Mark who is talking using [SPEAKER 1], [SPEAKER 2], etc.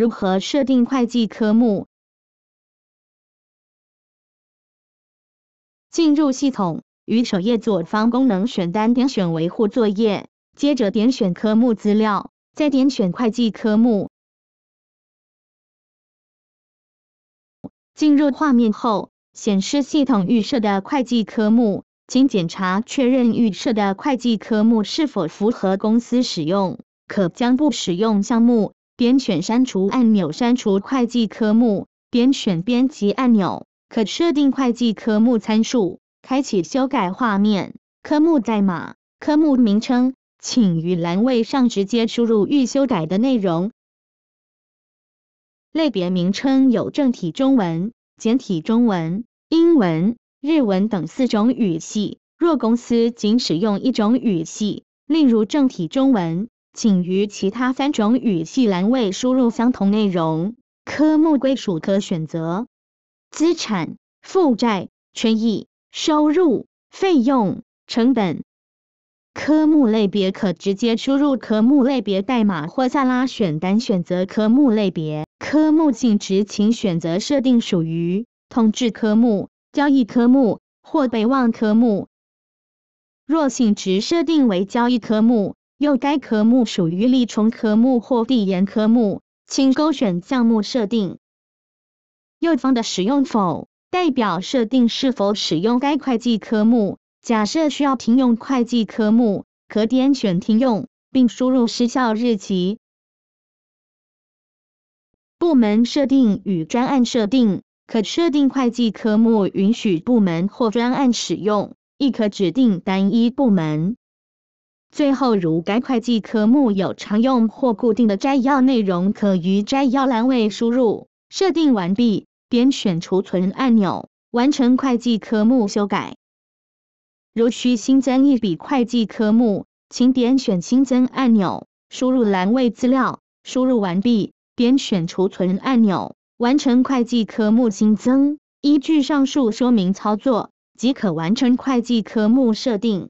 [SPEAKER 1] 如何设定会计科目？进入系统与首页左方功能选单点选维护作业，接着点选科目资料，再点选会计科目。进入画面后，显示系统预设的会计科目，请检查确认预设的会计科目是否符合公司使用，可将不使用项目。点选删除按钮删除会计科目，点选编辑按钮可设定会计科目参数，开启修改画面。科目代码、科目名称，请于栏位上直接输入预修改的内容。类别名称有正体中文、简体中文、英文、日文等四种语系。若公司仅使用一种语系，例如正体中文。请于其他三种语气栏位输入相同内容。科目归属可选择资产、负债、权益、收入、费用、成本。科目类别可直接输入科目类别代码或下拉选单选择科目类别。科目性质请选择设定属于通知科目、交易科目或备忘科目。若性质设定为交易科目，若该科目属于立重科目或递延科目，请勾选项目设定。右方的使用否，代表设定是否使用该会计科目。假设需要停用会计科目，可点选停用，并输入失效日期。部门设定与专案设定，可设定会计科目允许部门或专案使用，亦可指定单一部门。最后，如该会计科目有常用或固定的摘要内容，可于摘要栏位输入。设定完毕，点选储存按钮，完成会计科目修改。如需新增一笔会计科目，请点选新增按钮，输入栏位资料，输入完毕，点选储存按钮，完成会计科目新增。依据上述说明操作，即可完成会计科目设定。